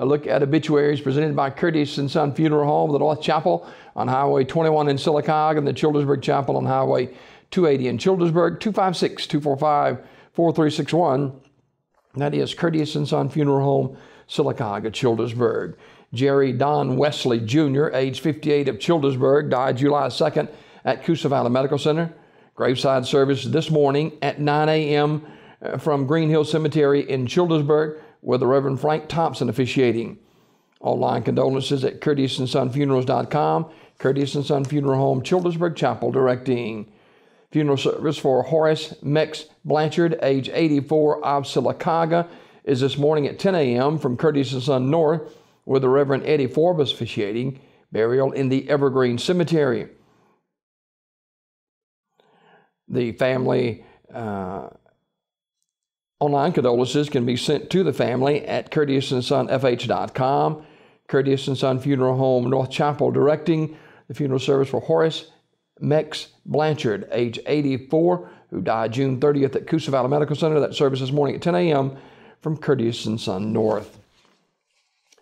a look at obituaries presented by Curtis and Son Funeral Home, the North Chapel on Highway 21 in Silicog, and the Childersburg Chapel on Highway 280 in Childersburg, 256 245 4361. That is Curtis and Son Funeral Home, Silicog at Childersburg. Jerry Don Wesley Jr., age 58 of Childersburg, died July 2nd at Coosa Valley Medical Center. Graveside service this morning at 9 a.m. Uh, from Green Hill Cemetery in Childersburg with the Reverend Frank Thompson officiating. Online condolences at Curtis and Son Curtis and Son Funeral Home, Childersburg Chapel directing. Funeral service for Horace Mex Blanchard, age 84, of Sylacauga, is this morning at 10 a.m. from Curtis and Son North, with the Reverend Eddie Forbes officiating. Burial in the Evergreen Cemetery. The family. Uh, Online condolences can be sent to the family at courteousandsonfh.com. Courteous and Son Funeral Home, North Chapel, directing the funeral service for Horace Mex Blanchard, age 84, who died June 30th at Coosa Valley Medical Center. That service this morning at 10 a.m. from Courteous and Son North.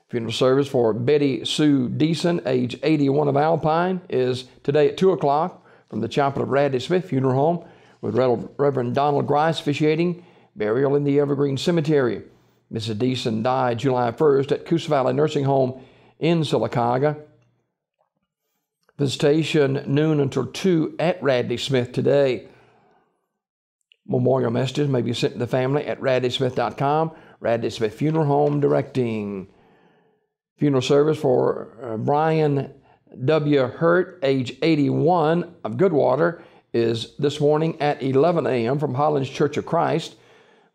Funeral service for Betty Sue Deason, age 81 of Alpine, is today at 2 o'clock from the chapel of Radley Smith Funeral Home with Reverend Donald Grice officiating. Burial in the Evergreen Cemetery. Mrs. Deason died July 1st at Coos Valley Nursing Home in Sylacauga. Visitation noon until 2 at Radley Smith today. Memorial messages may be sent to the family at radleysmith.com. Radley Smith Funeral Home directing. Funeral service for uh, Brian W. Hurt, age 81, of Goodwater, is this morning at 11 a.m. from Holland's Church of Christ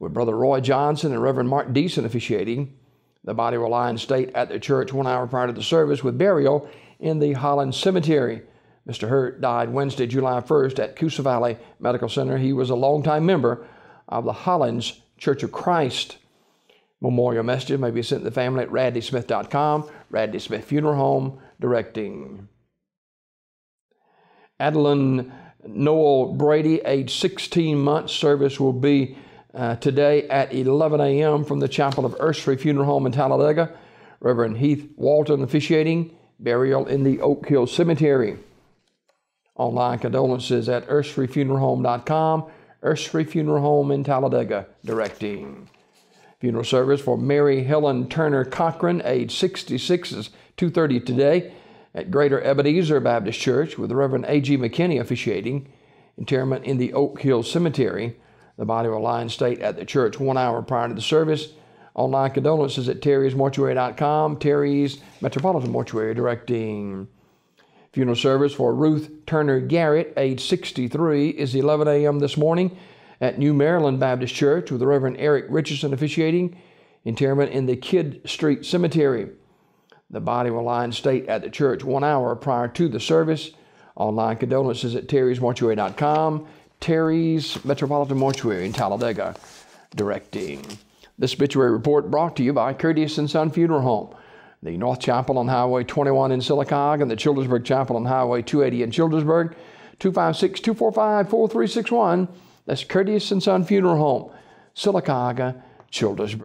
with Brother Roy Johnson and Reverend Mark Deason officiating. The body will lie in state at the church one hour prior to the service with burial in the Holland Cemetery. Mr. Hurt died Wednesday, July 1st at Coosa Valley Medical Center. He was a longtime member of the Hollands Church of Christ. Memorial message may be sent to the family at radleysmith.com, Radley Smith Funeral Home, directing. Adeline Noel Brady, age 16 months, service will be uh, today at 11 a.m. from the chapel of Ursery Funeral Home in Talladega. Reverend Heath Walton officiating burial in the Oak Hill Cemetery. Online condolences at urseryfuneralhome.com, Ursery Funeral Home in Talladega directing. Funeral service for Mary Helen Turner Cochran, age 66, is 2.30 today at Greater Ebenezer Baptist Church with Reverend A.G. McKinney officiating. Interment in the Oak Hill Cemetery the body will lie in state at the church one hour prior to the service. Online condolences at terrysmortuary.com, Terry's Metropolitan Mortuary directing. Funeral service for Ruth Turner Garrett, age 63, is 11 a.m. this morning at New Maryland Baptist Church with the Reverend Eric Richardson officiating interment in the Kid Street Cemetery. The body will lie in state at the church one hour prior to the service. Online condolences at terrysmortuary.com. Terry's Metropolitan Mortuary in Talladega directing. This obituary report brought to you by Curtis & Son Funeral Home, the North Chapel on Highway 21 in Silicog and the Childersburg Chapel on Highway 280 in Childersburg, 256-245-4361. That's Curtis & Son Funeral Home, Sylacauga, Childersburg.